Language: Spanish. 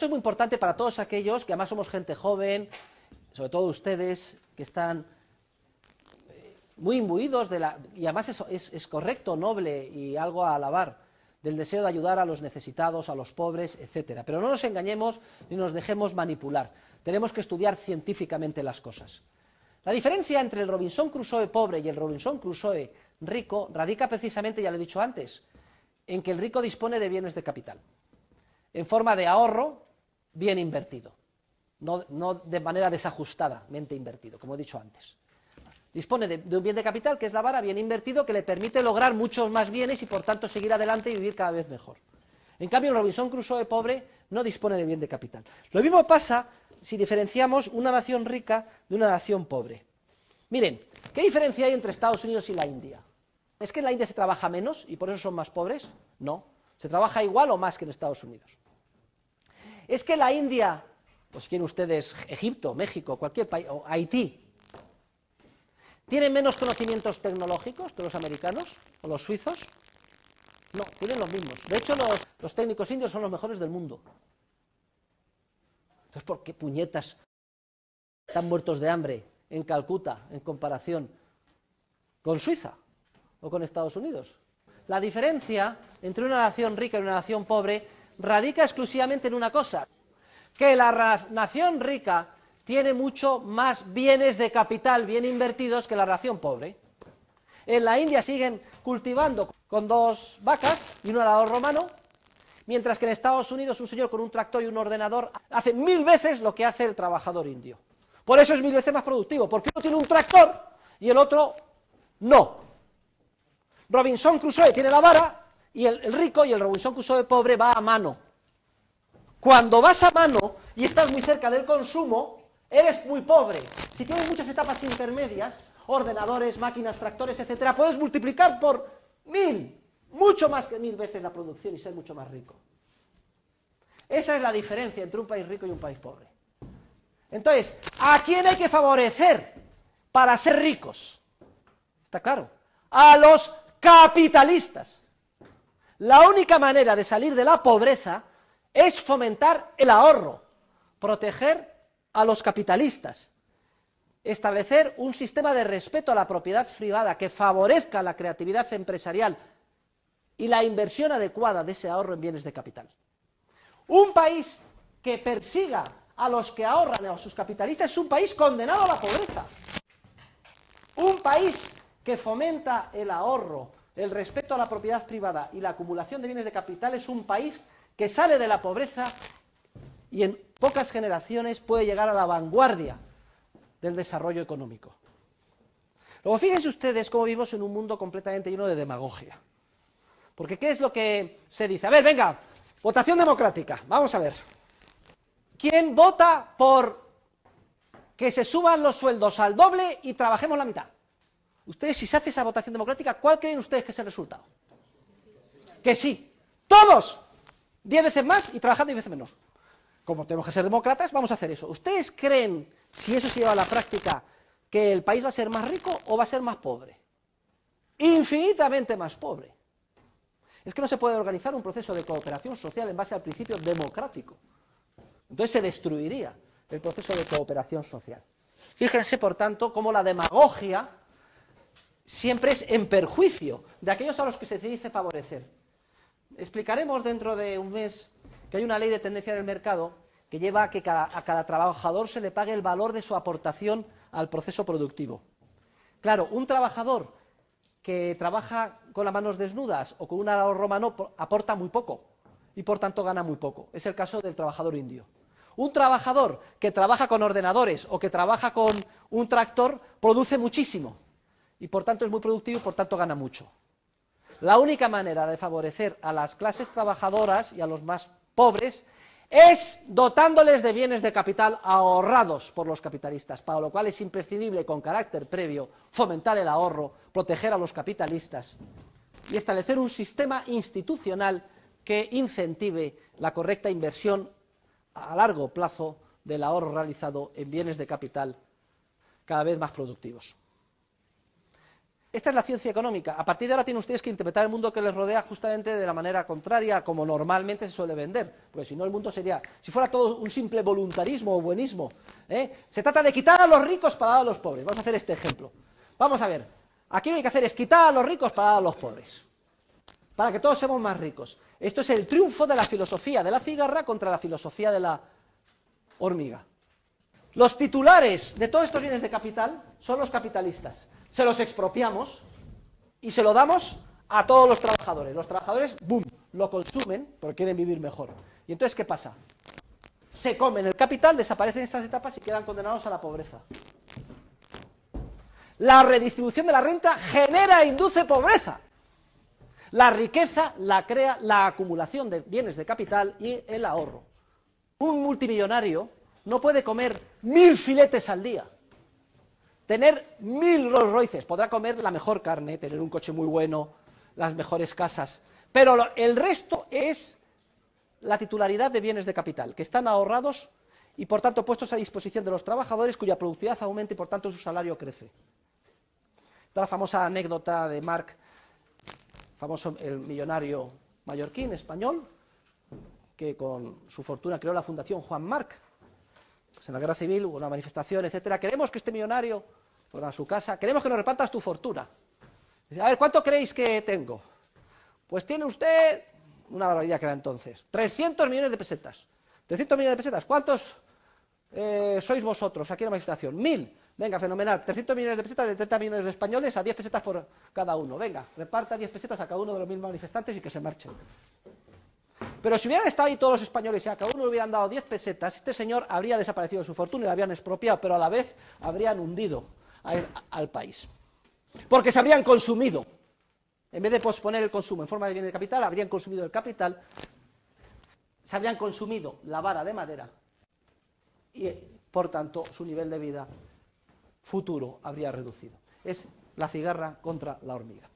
Esto es muy importante para todos aquellos que además somos gente joven, sobre todo ustedes que están eh, muy imbuidos de la... Y además es, es correcto, noble y algo a alabar, del deseo de ayudar a los necesitados, a los pobres, etc. Pero no nos engañemos ni nos dejemos manipular. Tenemos que estudiar científicamente las cosas. La diferencia entre el Robinson Crusoe pobre y el Robinson Crusoe rico radica precisamente, ya lo he dicho antes, en que el rico dispone de bienes de capital, en forma de ahorro, bien invertido, no, de manera desajustadamente invertido, como he dicho antes. Dispone de, de, un bien de capital, que es la vara, bien invertido, que le permite lograr muchos más bienes y por tanto seguir adelante y vivir cada vez mejor. En cambio, el Robinson Crusoe pobre no dispone de bien de capital. Lo mismo pasa si diferenciamos una nación rica de una nación pobre. Miren, ¿qué diferencia hay entre Estados Unidos y la India? ¿Es que en la India se trabaja menos y por eso son más pobres? No, se trabaja igual o más que en Estados Unidos. Es que la India, pues quieren ustedes Egipto, México, cualquier país, o Haití, ¿tienen menos conocimientos tecnológicos que los americanos o los suizos? No, tienen los mismos. De hecho, los, los técnicos indios son los mejores del mundo. Entonces, ¿por qué puñetas están muertos de hambre en Calcuta en comparación con Suiza o con Estados Unidos? La diferencia entre una nación rica y una nación pobre radica exclusivamente en una cosa, que la nación rica tiene mucho más bienes de capital bien invertidos que la nación pobre. En la India siguen cultivando con dos vacas y un alador romano, mientras que en Estados Unidos un señor con un tractor y un ordenador hace mil veces lo que hace el trabajador indio. Por eso es mil veces más productivo, porque uno tiene un tractor y el otro no. Robinson Crusoe tiene la vara y el, rico y el Robinson Crusoe de pobre va a mano. Cuando vas a mano y estás muy cerca del consumo, eres muy pobre. Si tienes muchas etapas intermedias, ordenadores, máquinas, tractores, etcétera, puedes multiplicar por mil, mucho más que mil veces la producción y ser mucho más rico. Esa es la diferencia entre un país rico y un país pobre. Entonces, ¿a quién hay que favorecer para ser ricos? ¿Está claro? A los capitalistas. La única manera de salir de la pobreza es fomentar el ahorro, proteger a los capitalistas, establecer un sistema de respeto a la propiedad privada que favorezca la creatividad empresarial y la inversión adecuada de ese ahorro en bienes de capital. Un país que persiga a los que ahorran a sus capitalistas es un país condenado a la pobreza. Un país que fomenta el ahorro, el respeto a la propiedad privada y la acumulación de bienes de capital es un país que sale de la pobreza y en pocas generaciones puede llegar a la vanguardia del desarrollo económico. Luego fíjense ustedes cómo vivimos en un mundo completamente lleno de demagogia. Porque ¿qué es lo que se dice? A ver, venga, votación democrática. Vamos a ver. ¿Quién vota por que se suban los sueldos al doble y trabajemos la mitad? Ustedes, si se hace esa votación democrática, ¿cuál creen ustedes que es el resultado? Que sí. Todos. Diez veces más y trabajando diez veces menos. Como tenemos que ser demócratas, vamos a hacer eso. ¿Ustedes creen, si eso se lleva a la práctica, que el país va a ser más rico o va a ser más pobre? Infinitamente más pobre. Es que no se puede organizar un proceso de cooperación social en base al principio democrático. Entonces se destruiría el proceso de cooperación social. Fíjense, por tanto, cómo la demagogia siempre es en perjuicio de aquellos a los que se dice favorecer. Explicaremos dentro de un mes que hay una ley de tendencia del mercado que lleva a que a cada trabajador se le pague el valor de su aportación al proceso productivo. Claro, un trabajador que trabaja con las manos desnudas o con un arado romano aporta muy poco y por tanto gana muy poco. Es el caso del trabajador indio. Un trabajador que trabaja con ordenadores o que trabaja con un tractor produce muchísimo y por tanto es muy productivo y por tanto gana mucho. La única manera de favorecer a las clases trabajadoras y a los más pobres es dotándoles de bienes de capital ahorrados por los capitalistas, para lo cual es imprescindible con carácter previo fomentar el ahorro, proteger a los capitalistas y establecer un sistema institucional que incentive la correcta inversión a largo plazo del ahorro realizado en bienes de capital cada vez más productivos. Esta es la ciencia económica. A partir de ahora tienen ustedes que interpretar el mundo que les rodea justamente de la manera contraria como normalmente se suele vender, porque si no el mundo sería, si fuera todo un simple voluntarismo o buenismo. ¿eh? Se trata de quitar a los ricos para dar a los pobres. Vamos a hacer este ejemplo. Vamos a ver. Aquí lo que hay que hacer es quitar a los ricos para dar a los pobres, para que todos seamos más ricos. Esto es el triunfo de la filosofía de la cigarra contra la filosofía de la hormiga. Los titulares de todos estos bienes de capital son los capitalistas se los expropiamos y se lo damos a todos los trabajadores. Los trabajadores, boom, lo consumen porque quieren vivir mejor. ¿Y entonces qué pasa? Se comen el capital, desaparecen estas etapas y quedan condenados a la pobreza. La redistribución de la renta genera e induce pobreza. La riqueza la crea la acumulación de bienes de capital y el ahorro. Un multimillonario no puede comer mil filetes al día tener mil Rolls Royces, podrá comer la mejor carne, tener un coche muy bueno, las mejores casas, pero el resto es la titularidad de bienes de capital, que están ahorrados y por tanto puestos a disposición de los trabajadores cuya productividad aumenta y por tanto su salario crece. la famosa anécdota de Marc, famoso el millonario mallorquín español, que con su fortuna creó la Fundación Juan Marc. Pues en la Guerra Civil hubo una manifestación, etcétera. Queremos que este millonario por a su casa, queremos que nos repartas tu fortuna. a ver, ¿cuánto creéis que tengo? Pues tiene usted, una barbaridad que era entonces, 300 millones de pesetas. 300 millones de pesetas, ¿cuántos eh, sois vosotros aquí en la manifestación? Mil. Venga, fenomenal. 300 millones de pesetas de 30 millones de españoles a 10 pesetas por cada uno. Venga, reparta 10 pesetas a cada uno de los mil manifestantes y que se marchen. Pero si hubieran estado ahí todos los españoles y a cada uno le hubieran dado 10 pesetas, este señor habría desaparecido de su fortuna y la habrían expropiado, pero a la vez habrían hundido al, país. Porque se habrían consumido. En vez de posponer el consumo en forma de bienes de capital, habrían consumido el capital, se habrían consumido la vara de madera y, eh, por tanto, su nivel de vida futuro habría reducido. Es la cigarra contra la hormiga.